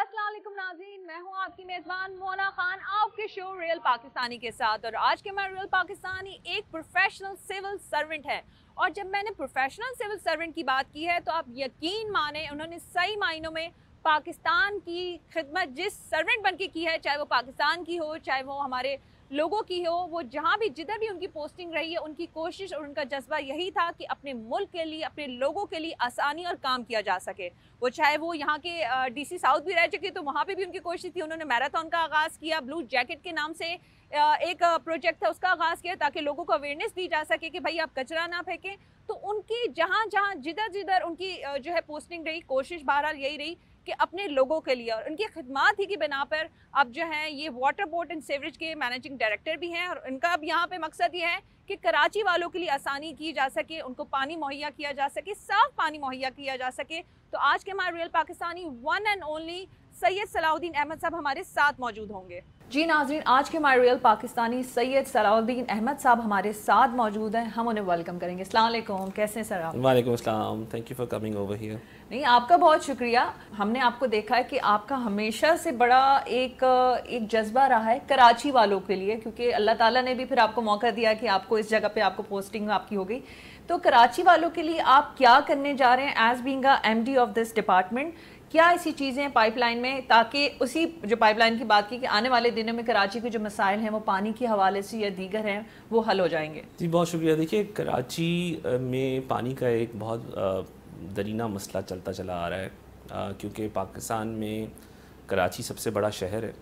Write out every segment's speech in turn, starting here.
असलम नाजीन मैं हूँ आपकी मेज़बान मोना खान आपके शो रियल पाकिस्तानी के साथ और आज के मैं रियल पाकिस्तानी एक प्रोफेशनल सिविल सर्वेंट है और जब मैंने प्रोफेशनल सिविल सर्वेंट की बात की है तो आप यकीन माने उन्होंने सही मायनों में पाकिस्तान की खिदमत जिस सर्वेंट बन के की है चाहे वो पाकिस्तान की हो चाहे वो हमारे लोगों की हो वो जहाँ भी जिधर भी उनकी पोस्टिंग रही है उनकी कोशिश और उनका जज्बा यही था कि अपने मुल्क के लिए अपने लोगों के लिए आसानी और काम किया जा सके वो चाहे वो यहाँ के डीसी साउथ भी रह चुके तो वहाँ पे भी उनकी कोशिश थी उन्होंने मैराथन का आगाज़ किया ब्लू जैकेट के नाम से एक प्रोजेक्ट था उसका आगाज़ किया ताकि लोगों को अवेयरनेस दी जा सके कि भाई आप कचरा ना फेंकें तो उनकी जहाँ जहाँ जिधर जिधर उनकी जो है पोस्टिंग रही कोशिश बहरहाल यही रही कि अपने लोगों के लिए और उनकी खदमात ही की बिना पर अब जो है ये वाटर बोर्ड एंड सेवरेज के मैनेजिंग डायरेक्टर भी हैं और उनका अब यहाँ पे मकसद ये है कि कराची वालों के लिए आसानी की जा सके उनको पानी मुहैया किया जा सके साफ पानी मुहैया किया जा सके तो आज के हमारे real Pakistani one and only Syed Salahuddin Ahmed साहब हमारे साथ मौजूद होंगे जी नाजरीन आज के माई रियल पाकिस्तानी सैयद सलाउद्दीन अहमद साहब हमारे साथ मौजूद हैं हम उन्हें वेलकम करेंगे अलैक्म कैसे हैं सर आप thank you for coming over here नहीं आपका बहुत शुक्रिया हमने आपको देखा है कि आपका हमेशा से बड़ा एक एक जज्बा रहा है कराची वालों के लिए क्योंकि अल्लाह ताला ने भी फिर आपको मौका दिया कि आपको इस जगह पे आपको पोस्टिंग आपकी हो गई तो कराची वालों के लिए आप क्या करने जा रहे हैं as being M D of this department क्या ऐसी चीज़ें हैं पाइपलाइन में ताकि उसी जो पाइपलाइन की बात की कि आने वाले दिनों में कराची के जो मसाइल हैं वो पानी के हवाले से या दीगर हैं वो हल हो जाएंगे जी बहुत शुक्रिया देखिए कराची में पानी का एक बहुत दरीना मसला चलता चला आ रहा है क्योंकि पाकिस्तान में कराची सबसे बड़ा शहर है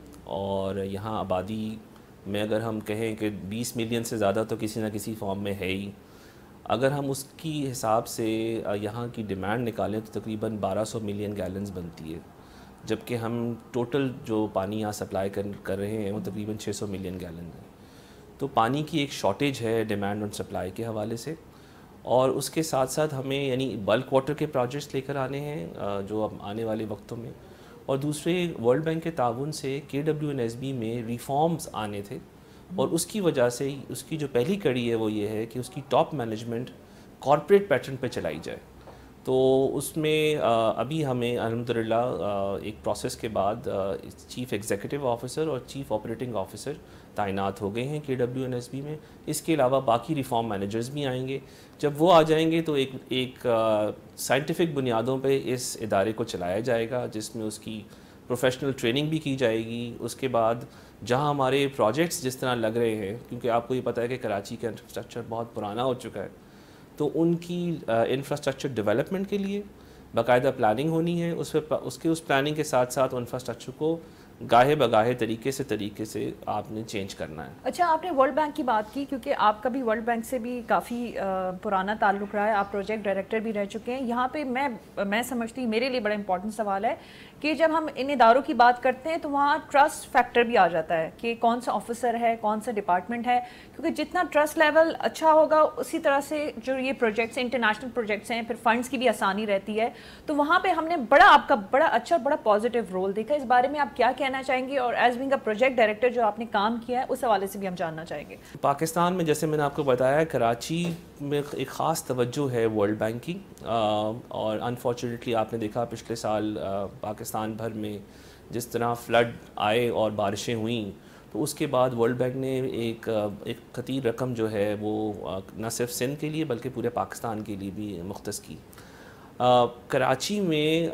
और यहाँ आबादी में अगर हम कहें कि 20 मिलियन से ज़्यादा तो किसी ना किसी फॉर्म में है ही अगर हम उसकी हिसाब से यहाँ की डिमांड निकालें तो तकरीबन 1200 मिलियन गैलन्स बनती है जबकि हम टोटल जो पानी यहाँ सप्लाई कर कर रहे हैं वो तकरीबन 600 मिलियन गैलन है तो पानी की एक शॉर्टेज है डिमांड और सप्लाई के हवाले से और उसके साथ साथ हमें यानी बल्क वाटर के प्रोजेक्ट्स लेकर आने हैं जो अब आने वाले वक्तों में और दूसरे वर्ल्ड बैंक के ताउन से K W N S B में रिफॉर्म्स आने थे और उसकी वजह से उसकी जो पहली कड़ी है वो ये है कि उसकी टॉप मैनेजमेंट कॉरपोरेट पैटर्न पर चलाई जाए तो उसमें अभी हमें अलहमदिल्ला एक प्रोसेस के बाद चीफ़ एग्जीक्यूटिव ऑफिसर और चीफ़ ऑपरेटिंग ऑफिसर तैनात हो गए हैं के डब्ल्यू एन एस बी में इसके अलावा बाकी रिफॉर्म मैनेजर्स भी आएंगे जब वो आ जाएंगे तो एक एक साइंटिफिक बुनियादों पे इस इदारे को चलाया जाएगा जिसमें उसकी प्रोफेशनल ट्रेनिंग भी की जाएगी उसके बाद आ, जहाँ हमारे प्रोजेक्ट्स जिस तरह लग रहे हैं क्योंकि आपको ये पता है कि कराची का इंफ्रास्ट्रक्चर बहुत पुराना हो चुका है तो उनकी इंफ्रास्ट्रक्चर डेवलपमेंट के लिए बाकायदा प्लानिंग होनी है उस पर उसके उस प्लानिंग के साथ साथ इंफ्रास्ट्रक्चर को गाहे बगाहे तरीके से तरीके से आपने चेंज करना है अच्छा आपने वर्ल्ड बैंक की बात की क्योंकि आपका भी वर्ल्ड बैंक से भी काफ़ी पुराना ताल्लुक रहा है आप प्रोजेक्ट डायरेक्टर भी रह चुके हैं यहाँ पे मैं मैं समझती मेरे लिए बड़ा इंपॉर्टेंट सवाल है कि जब हम इन इदारों की बात करते हैं तो वहाँ ट्रस्ट फैक्टर भी आ जाता है कि कौन सा ऑफिसर है कौन सा डिपार्टमेंट है क्योंकि जितना ट्रस्ट लेवल अच्छा होगा उसी तरह से जो ये प्रोजेक्ट्स हैं इंटरनेशनल प्रोजेक्ट्स हैं फिर फंड्स की भी आसानी रहती है तो वहाँ पर हमने बड़ा आपका बड़ा अच्छा बड़ा पॉजिटिव रोल देखा इस बारे में आप क्या कहना चाहेंगे और as being a project director जो आपने काम किया है उस हवाले से भी हम जानना चाहेंगे पाकिस्तान में जैसे मैंने आपको बताया कराची में एक ख़ास तवज्जो है वर्ल्ड बैंक की और अनफॉर्चुनेटली आपने देखा पिछले साल पाकिस्तान भर में जिस तरह फ्लड आए और बारिशें हुई तो उसके बाद वर्ल्ड बैंक ने एक एक खतीर रकम जो है वो न सिर्फ सिंध के लिए बल्कि पूरे पाकिस्तान के लिए भी मुख्त की आ, कराची में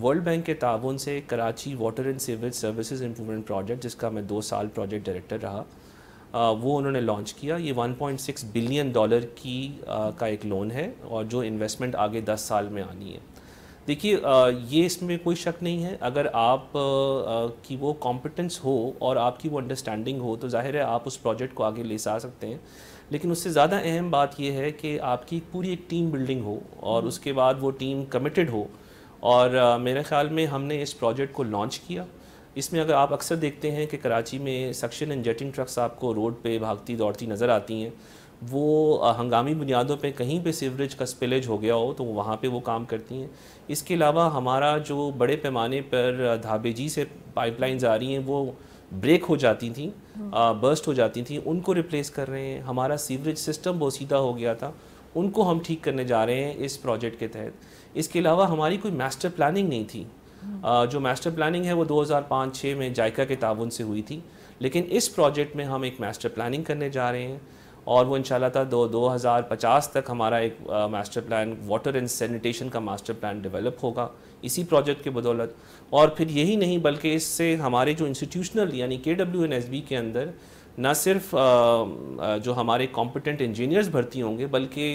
वर्ल्ड बैंक के ताउन से Karachi water and sewage services improvement project जिसका मैं दो साल प्रोजेक्ट डायरेक्टर रहा वो उन्होंने लॉन्च किया ये 1.6 बिलियन डॉलर की का एक लोन है और जो इन्वेस्टमेंट आगे 10 साल में आनी है देखिए ये इसमें कोई शक नहीं है अगर आप की वो कॉम्पिटेंस हो और आपकी वो अंडरस्टैंडिंग हो तो जाहिर है आप उस प्रोजेक्ट को आगे ले जा सकते हैं लेकिन उससे ज़्यादा अहम बात यह है कि आपकी पूरी एक टीम बिल्डिंग हो और हम्म। उसके बाद वो टीम कमिटेड हो और मेरे ख्याल में हमने इस प्रोजेक्ट को लॉन्च किया इसमें अगर आप अक्सर देखते हैं कि कराची में सक्शन एंड जेटिंग ट्रक्स आपको रोड पे भागती दौड़ती नज़र आती हैं वो हंगामी बुनियादों पे कहीं पे सीवरेज का स्पिलेज हो गया हो तो वहाँ पे वो काम करती हैं इसके अलावा हमारा जो बड़े पैमाने पर धाबेजी से पाइपलाइंस आ रही हैं वो ब्रेक हो जाती थी आ, हम्म। बर्स्ट हो जाती थी उनको रिप्लेस कर रहे हैं हमारा सीवरेज सिस्टम बोसीदा हो गया था उनको हम ठीक करने जा रहे हैं इस प्रोजेक्ट के तहत इसके अलावा हमारी कोई मास्टर प्लानिंग नहीं थी जो मास्टर प्लानिंग है वो 2005-6 में जायका के ताउन से हुई थी लेकिन इस प्रोजेक्ट में हम एक मास्टर प्लानिंग करने जा रहे हैं और वो शाला था दो हज़ार पचास तक हमारा एक master plan water and sanitation का मास्टर प्लान डेवलप होगा इसी प्रोजेक्ट के बदौलत और फिर यही नहीं बल्कि इससे हमारे जो इंस्टीट्यूशनल यानी के डब्ल्यू एन एस बी के अंदर न सिर्फ आ, जो हमारे कॉम्पिटेंट इंजीनियर्स भर्ती होंगे बल्कि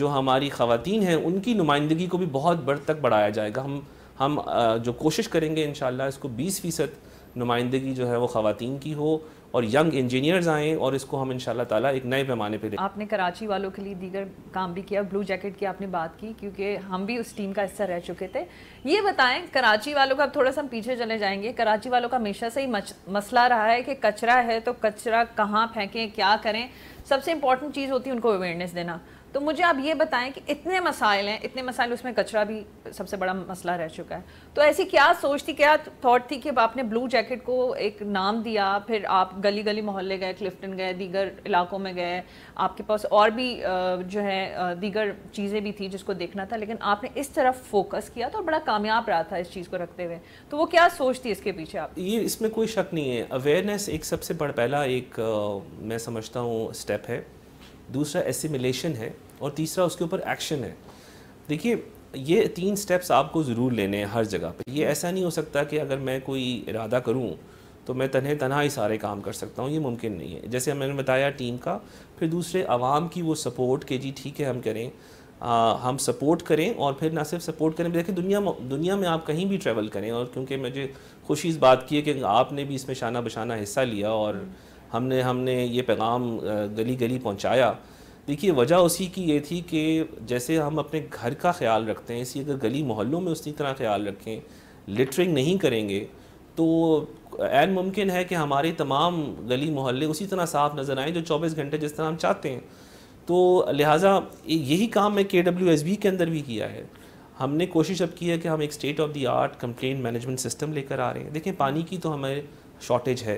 जो हमारी ख़वान हैं उनकी नुमाइंदगी को भी बहुत बढ़ तक बढ़ाया जाएगा हम हम जो कोशिश करेंगे इन इसको बीस फ़ीसद नुमाइंदगी जो है वो ख़वान की हो और यंग इंजीनियर्स आएँ और इसको हम इन ताला एक नए पैमाने पर आपने कराची वालों के लिए दीगर काम भी किया ब्लू जैकेट की आपने बात की क्योंकि हम भी उस टीम का हिस्सा रह चुके थे ये बताएं कराची वालों का अब थोड़ा सा हम पीछे चले जाएंगे कराची वालों का हमेशा से ही मसला रहा है कि कचरा है तो कचरा कहाँ फेंकें क्या करें सबसे इंपॉर्टेंट चीज़ होती है उनको अवेयरनेस देना तो मुझे आप ये बताएं कि इतने मसाइल हैं इतने मसाइल उसमें कचरा भी सबसे बड़ा मसला रह चुका है तो ऐसी क्या सोच थी क्या थॉट थी कि आपने ब्लू जैकेट को एक नाम दिया फिर आप गली गली मोहल्ले गए क्लिफ्टन गए दीगर इलाकों में गए आपके पास और भी जो है दीगर चीज़ें भी थी जिसको देखना था लेकिन आपने इस तरफ फोकस किया तो बड़ा कामयाब रहा था इस चीज़ को रखते हुए तो वो क्या सोच थी इसके पीछे आप ये इसमें कोई शक नहीं है अवेयरनेस एक सबसे बड़ा पहला एक मैं समझता हूँ स्टेप है दूसरा एसिमिलेशन है और तीसरा उसके ऊपर एक्शन है देखिए ये तीन स्टेप्स आपको ज़रूर लेने हैं हर जगह पर ये ऐसा नहीं हो सकता कि अगर मैं कोई इरादा करूँ तो मैं तनह तनहा ही सारे काम कर सकता हूँ ये मुमकिन नहीं है जैसे मैंने बताया टीम का फिर दूसरे आवाम की वो सपोर्ट के जी ठीक है हम करें आ, हम सपोर्ट करें और फिर ना सिर्फ सपोर्ट करें देखिए दुनिया दुनिया में आप कहीं भी ट्रैवल करें और क्योंकि मुझे खुशी इस बात की है कि आपने भी इसमें शाना बशाना हिस्सा लिया और हमने हमने ये पैगाम गली गली पहुँचाया देखिए वजह उसी की ये थी कि जैसे हम अपने घर का ख्याल रखते हैं इसी अगर गली मोहल्लों में उसी तरह ख्याल रखें लिटरिंग नहीं करेंगे तो एन मुमकिन है कि हमारे तमाम गली मोहल्ले उसी तरह साफ नज़र आएँ जो चौबीस घंटे जिस तरह हम चाहते हैं तो लिहाजा यही काम मैं के डब्ल्यू एस बी के अंदर भी किया है हमने कोशिश अब की है कि हम एक state of the art complaint management system लेकर आ रहे हैं देखें पानी की तो हमें शॉर्टेज है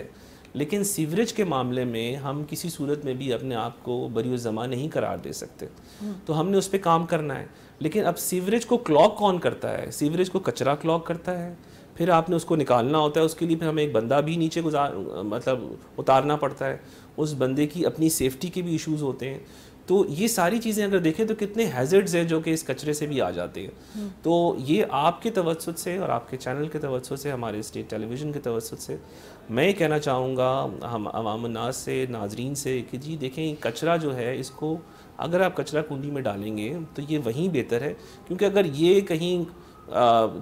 लेकिन सीवरेज के मामले में हम किसी सूरत में भी अपने आप को बरी ज़मा नहीं करार दे सकते तो हमने उस पर काम करना है लेकिन अब सीवरेज को क्लॉक कौन करता है सीवरेज को कचरा क्लॉक करता है फिर आपने उसको निकालना होता है उसके लिए फिर हमें एक बंदा भी नीचे गुजार मतलब उतारना पड़ता है उस बंदे की अपनी सेफ्टी के भी इश्यूज़ होते हैं तो ये सारी चीज़ें अगर देखें तो कितने हैजर्ड्स हैं जो कि इस कचरे से भी आ जाते हैं हम्म। तो ये आपके तवसत से और आपके चैनल के तवसत से हमारे स्टेट टेलीविज़न के तवसत से मैं कहना चाहूँगा हम अवाम नाज से नाजरीन से कि जी देखें कचरा जो है इसको अगर आप कचरा कुंडी में डालेंगे तो ये वहीं बेहतर है क्योंकि अगर ये कहीं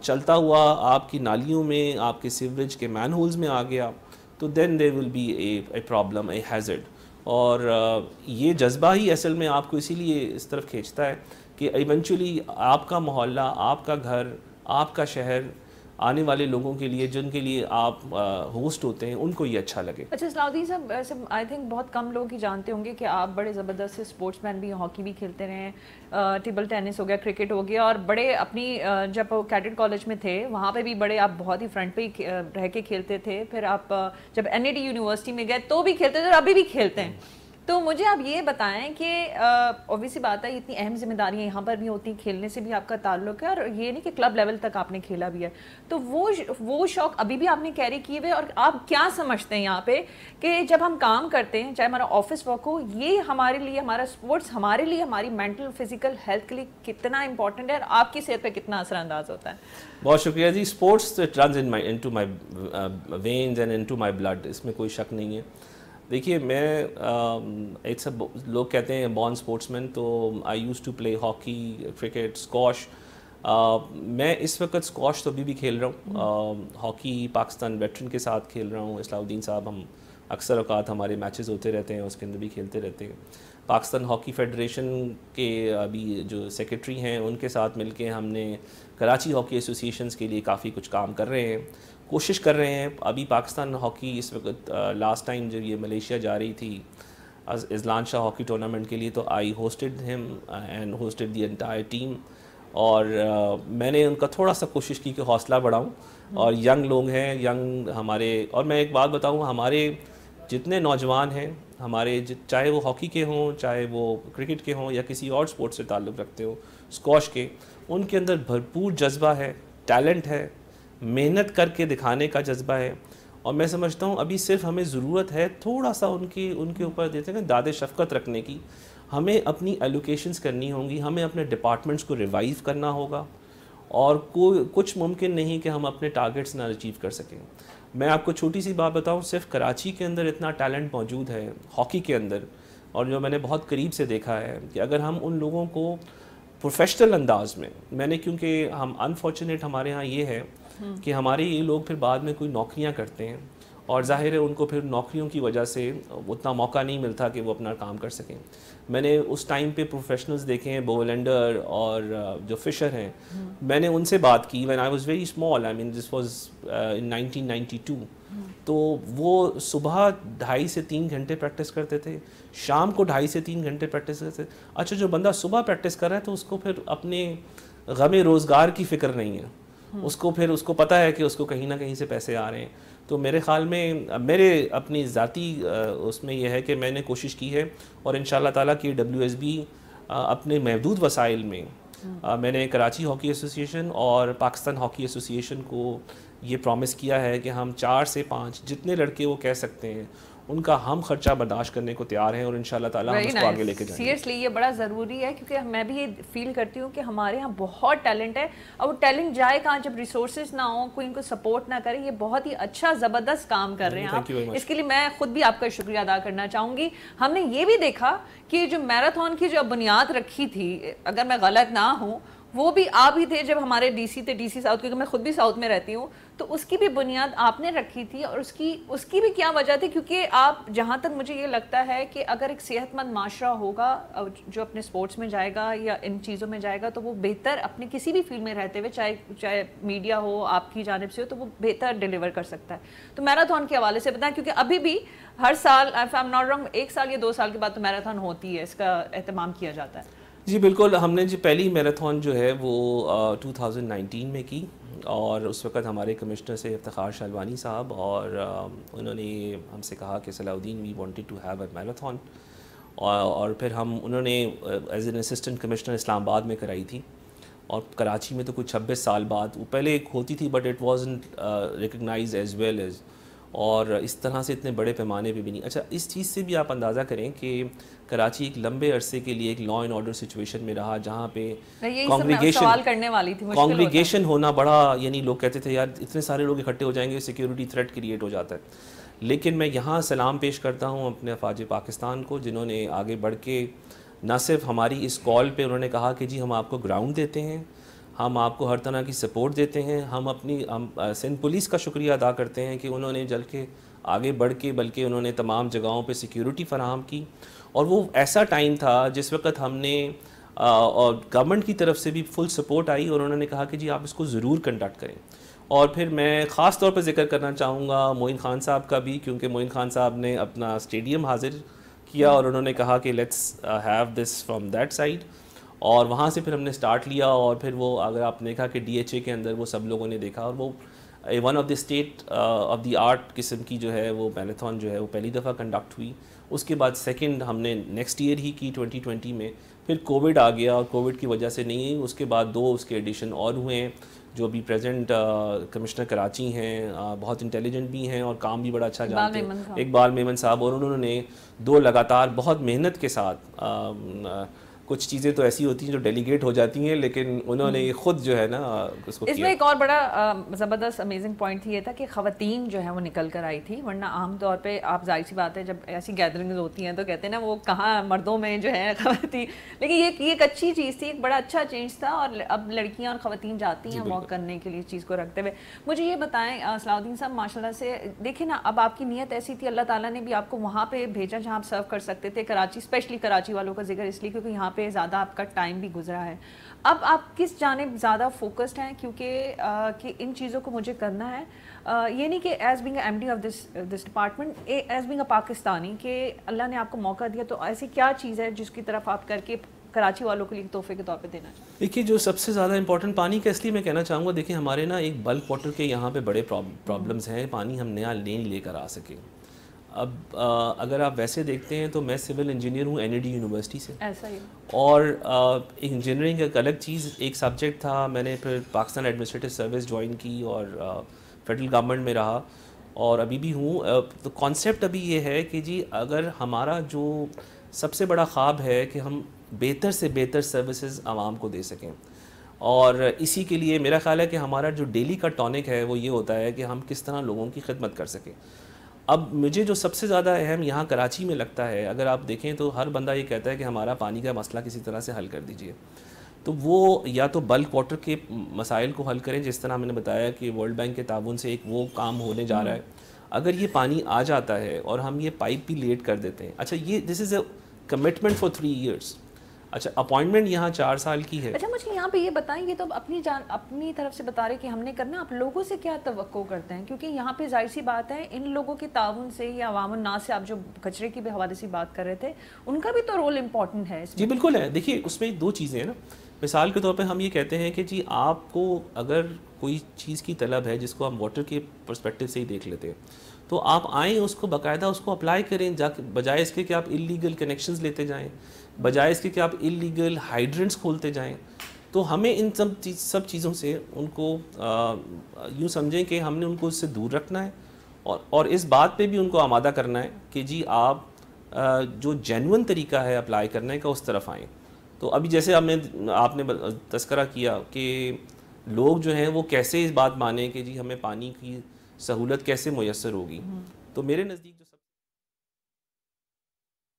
चलता हुआ आपकी नालियों में आपके सीवरेज के मैन होल्स में आ गया तो then they will be a problem a hazard और ये जज्बा ही असल में आपको इसीलिए इस तरफ खींचता है कि इवेंचुअली आपका मोहल्ला आपका घर आपका शहर आने वाले लोगों के लिए जिनके लिए आप होस्ट होते हैं उनको ये अच्छा लगे अच्छा सलाउद्दीन साहब ऐसे आई थिंक बहुत कम लोग ही जानते होंगे कि आप बड़े ज़बरदस्त स्पोर्ट्समैन भी हॉकी भी खेलते रहे टेबल टेनिस हो गया क्रिकेट हो गया और बड़े अपनी जब कैडेट कॉलेज में थे वहाँ पर भी बड़े आप बहुत ही फ्रंट पे रह के खेलते थे फिर आप जब एन यूनिवर्सिटी में गए तो भी खेलते थे और अभी भी खेलते हैं तो मुझे आप ये बताएं कि ऑब्वियसली बात है इतनी अहम जिम्मेदारियाँ यहाँ पर भी होती हैं खेलने से भी आपका ताल्लुक है और ये नहीं कि क्लब लेवल तक आपने खेला भी है तो वो वो शौक अभी भी आपने कैरी किए हुए और आप क्या समझते हैं यहाँ पे कि जब हम काम करते हैं चाहे हमारा ऑफिस वर्क हो ये हमारे लिए हमारा स्पोर्ट्स हमारे लिए हमारी मेंटल फिजिकल हेल्थ के लिए कितना इंपॉर्टेंट है और आपकी सेहत पर कितना असरानंदाज होता है बहुत शुक्रिया जी sports into my and into my blood इसमें कोई शक नहीं है देखिए मैं इट्स सब लोग कहते हैं बॉर्न स्पोर्ट्समैन तो I use to play hockey cricket squash मैं इस वक्त स्कॉश तो अभी भी खेल रहा हूँ हॉकी पाकिस्तान वेटरन के साथ खेल रहा हूँ इस्लाउद्दीन साहब हम अक्सर अवकात हमारे मैचेस होते रहते हैं उसके अंदर भी खेलते रहते हैं पाकिस्तान हॉकी फेडरेशन के अभी जो सेक्रेटरी हैं उनके साथ मिलके हमने कराची हॉकी एसोसिएशन के लिए काफ़ी कुछ काम कर रहे हैं कोशिश कर रहे हैं अभी पाकिस्तान हॉकी इस वक्त लास्ट टाइम जब ये मलेशिया जा रही थी इजलान शाह हॉकी टूर्नामेंट के लिए तो I hosted him and hosted the entire team और आ, मैंने उनका थोड़ा सा कोशिश की कि हौसला बढ़ाऊं और यंग लोग हैं यंग हमारे और मैं एक बात बताऊं हमारे जितने नौजवान हैं हमारे चाहे वो हॉकी के हों चाहे वो क्रिकेट के हों या किसी और स्पोर्ट्स से ताल्लुक़ रखते हो स्कॉश के उनके अंदर भरपूर जज्बा है टैलेंट है मेहनत करके दिखाने का जज्बा है और मैं समझता हूँ अभी सिर्फ हमें ज़रूरत है थोड़ा सा उनकी उनके ऊपर देते हैं दादे शफकत रखने की हमें अपनी एलोकेशंस करनी होंगी हमें अपने डिपार्टमेंट्स को रिवाइव करना होगा और कोई कुछ मुमकिन नहीं कि हम अपने टारगेट्स ना अचीव कर सकें मैं आपको छोटी सी बात बताऊं सिर्फ कराची के अंदर इतना टैलेंट मौजूद है हॉकी के अंदर और जो मैंने बहुत करीब से देखा है कि अगर हम उन लोगों को प्रोफेशनल अंदाज में मैंने क्योंकि हम अनफॉर्चुनेट हमारे यहाँ ये है कि हमारे ये लोग फिर बाद में कोई नौकरियाँ करते हैं और जाहिर है उनको फिर नौकरियों की वजह से उतना मौका नहीं मिलता कि वो अपना काम कर सकें मैंने उस टाइम पे प्रोफेशनल्स देखे हैं बोवलेंडर और uh, जो फिशर हैं मैंने उनसे बात की when I was very small I mean this was in 1992 तो वो सुबह ढाई से तीन घंटे प्रैक्टिस करते थे शाम को ढाई से तीन घंटे प्रैक्टिस करते थे अच्छा जो बंदा सुबह प्रैक्टिस कर रहा है तो उसको फिर अपने गमे रोज़गार की फ़िक्र नहीं है हम्म। उसको फिर उसको पता है कि उसको कहीं ना कहीं से पैसे आ रहे हैं तो मेरे ख्याल में मेरे अपनी ज़ाती उसमें यह है कि मैंने कोशिश की है और इन ताला की डब्ल्यू अपने महदूद वसाइल में आ, हम्म। मैंने कराची हॉकी एसोसिएशन और पाकिस्तान हॉकी एसोसिएशन को ये प्रॉमिस किया है कि हम चार से पाँच जितने लड़के वो कह सकते हैं उनका हम खर्चा बर्दाश्त करने को तैयार हैं और इन ताला हम उसको nice. आगे लेके सीरियसली ये बड़ा ज़रूरी है क्योंकि मैं भी ये फील करती हूँ कि हमारे यहाँ बहुत टैलेंट है और वो टैलेंट जाए कहाँ जब रिसोर्स ना हो कोई इनको सपोर्ट ना करे ये बहुत ही अच्छा ज़बरदस्त काम कर रहे हैं आप इसके लिए मैं खुद भी आपका शुक्रिया अदा करना चाहूँगी हमने ये भी देखा कि जो मैराथन की जो बुनियाद रखी थी अगर मैं गलत ना हूँ वो भी आप ही थे जब हमारे डीसी थे डीसी साउथ क्योंकि मैं खुद भी साउथ में रहती हूँ तो उसकी भी बुनियाद आपने रखी थी और उसकी उसकी भी क्या वजह थी क्योंकि आप जहाँ तक मुझे ये लगता है कि अगर एक सेहतमंद माशरा होगा जो अपने स्पोर्ट्स में जाएगा या इन चीज़ों में जाएगा तो वो बेहतर अपने किसी भी फील्ड में रहते हुए चाहे चाहे मीडिया हो आपकी जानब से हो तो वो बेहतर डिलीवर कर सकता है तो मैराथन के हवाले से बताएं क्योंकि अभी भी हर साल आई एम नॉट रॉन्ग एक साल या दो साल के बाद तो मैराथन होती है इसका अहतमाम किया जाता है जी बिल्कुल हमने जी पहली मैराथन जो है वो आ, 2019 में की और उस वक्त हमारे कमिश्नर से इफ्तार शालवानी साहब और आ, उन्होंने हमसे कहा कि Salahuddin we wanted to have a marathon और फिर हम उन्होंने as an assistant commissioner Islamabad में कराई थी और कराची में तो कुछ छब्बीस साल बाद वो पहले एक होती थी but it was recognize as well as और इस तरह से इतने बड़े पैमाने पे भी नहीं अच्छा इस चीज़ से भी आप अंदाज़ा करें कि कराची एक लंबे अरसे के लिए एक लॉ एंड ऑर्डर सिचुएशन में रहा जहाँ पे कॉन्ग्रीगेशन करने वाली थी कॉन्ग्रीगेशन होना बड़ा यानी लोग कहते थे यार इतने सारे लोग इकट्ठे हो जाएंगे सिक्योरिटी थ्रेट क्रिएट हो जाता है लेकिन मैं यहाँ सलाम पेश करता हूँ अपने अफाज पाकिस्तान को जिन्होंने आगे बढ़ के न सिर्फ हमारी इस कॉल पर उन्होंने कहा कि जी हम आपको ग्राउंड देते हैं हम आपको हर तरह की सपोर्ट देते हैं हम अपनी हम सिंध पुलिस का शुक्रिया अदा करते हैं कि उन्होंने जल के आगे बढ़ के बल्कि उन्होंने तमाम जगहों पे सिक्योरिटी फराहम की और वो ऐसा टाइम था जिस वक्त हमने और गवर्नमेंट की तरफ से भी फुल सपोर्ट आई और उन्होंने कहा कि जी आप इसको ज़रूर कंडक्ट करें और फिर मैं ख़ास तौर पर जिक्र करना चाहूँगा मोइन खान साहब का भी क्योंकि मोइन खान साहब ने अपना स्टेडियम हाजिर किया और उन्होंने कहा कि let's have this from that side और वहाँ से फिर हमने स्टार्ट लिया और फिर वो अगर आप देखा कि डी के अंदर वो सब लोगों ने देखा और वो one of the state of the art किस्म की जो है वो मैराथन जो है वो पहली दफ़ा कंडक्ट हुई उसके बाद सेकंड हमने नेक्स्ट ईयर ही की 2020 में फिर कोविड आ गया और कोविड की वजह से नहीं उसके बाद दो उसके एडिशन और हुए हैं जो अभी प्रेजेंट कमिश्नर uh, कराची हैं uh, बहुत इंटेलिजेंट भी हैं और काम भी बड़ा अच्छा जानते हैं इकबाल मेमन साहब और उन्होंने दो लगातार बहुत मेहनत के साथ आ, um, आ, uh, कुछ चीज़ें तो ऐसी होती हैं जो डेलीगेट हो जाती हैं लेकिन उन्होंने हम्म। खुद जो है ना उसको इसमें एक और बड़ा ज़बरदस्त अमेजिंग पॉइंट ये था कि खातन जो है वो निकल कर आई थी वरना आम तौर पे आप जाहिर सी बात है जब ऐसी गैदरिंग्स होती हैं तो कहते हैं ना वो कहाँ मर्दों में जो है ख़वातीन लेकिन ये एक अच्छी चीज़ थी एक बड़ा अच्छा चेंज था और अब लड़कियाँ और ख़वातीन जाती हैं वॉक करने के लिए इस चीज़ को रखते हुए मुझे ये बताएं असलाउद्दीन साहब माशा से देखे ना अब आपकी नीयत ऐसी थी अल्लाह ताली ने भी आपको वहाँ पर भेजा जहाँ आप सर्व कर सकते थे कराची स्पेशली कराची वालों का जिक्र इसलिए क्योंकि यहाँ पे ज़्यादा आपका टाइम भी गुजरा है अब आप किस जानब ज़्यादा फोकस्ड हैं क्योंकि कि इन चीज़ों को मुझे करना है ये नहीं कि as being M D of this this department as being a Pakistani कि अल्लाह ने आपको मौका दिया तो ऐसी क्या चीज़ है जिसकी तरफ आप करके कराची वालों के लिए तोहफे के तौर पर देना देखिए जो सबसे ज़्यादा इंपॉर्टेंट पानी का इसलिए मैं कहना चाहूँगा देखिए हमारे ना एक बल्क वाटर के यहाँ पे बड़े प्रॉब्लम्स हैं पानी हम नया लेन लेकर आ सके अब आ, अगर आप वैसे देखते हैं तो मैं सिविल इंजीनियर हूँ एन यूनिवर्सिटी से ऐसा ही और इंजीनियरिंग एक अलग चीज़ एक सब्जेक्ट था मैंने फिर पाकिस्तान एडमिनिस्ट्रेटिव सर्विस ज्वाइन की और फेडरल गवर्नमेंट में रहा और अभी भी हूँ तो कॉन्सेप्ट अभी ये है कि जी अगर हमारा जो सबसे बड़ा ख्वाब है कि हम बेहतर से बेहतर सर्विसेज आवाम को दे सकें और इसी के लिए मेरा ख्याल है कि हमारा जो डेली का टॉनिक है वो ये होता है कि हम किस तरह लोगों की खिदमत कर सकें अब मुझे जो सबसे ज़्यादा अहम यहाँ कराची में लगता है अगर आप देखें तो हर बंदा ये कहता है कि हमारा पानी का मसला किसी तरह से हल कर दीजिए तो वो या तो बल्क वाटर के मसाइल को हल करें जिस तरह मैंने बताया कि वर्ल्ड बैंक के ताउन से एक वो काम होने जा रहा है हम्म। अगर ये पानी आ जाता है और हम ये पाइप भी लेट कर देते हैं अच्छा ये this is a commitment for three years अच्छा अपॉइंटमेंट यहाँ चार साल की है अच्छा मुझे यहाँ पे ये बताएं ये तो अपनी जान अपनी तरफ से बता रहे कि हमने करना आप लोगों से क्या तो करते हैं क्योंकि यहाँ पे जाहिर सी बात है इन लोगों के ताउन से या ना से आप जो कचरे के हवाले से बात कर रहे थे उनका भी तो रोल इम्पोर्टेंट है जी बिल्कुल है देखिए उसमें दो चीज़ें हैं ना मिसाल के तौर पर हम ये कहते हैं कि जी आपको अगर कोई चीज़ की तलब है जिसको हम वाटर के परस्पेक्टिव से ही देख लेते हैं तो आप आएँ उसको बाकायदा उसको अप्लाई करें जा बजाय इसके कि आप इलीगल कनेक्शंस लेते जाएं बजाय इसके कि आप इलीगल हाइड्रेंट्स खोलते जाएं तो हमें इन सब चीज सब चीज़ों से उनको यूँ समझें कि हमने उनको इससे दूर रखना है और और इस बात पे भी उनको आमादा करना है कि जी आप आ, जो जेनवन तरीका है अप्लाई करने का उस तरफ आएँ तो अभी जैसे हमने आपने तस्करा किया कि लोग जो हैं वो कैसे इस बात माने कि जी हमें पानी की सहूलत कैसे मैसर होगी हम्म। तो मेरे नज़दीक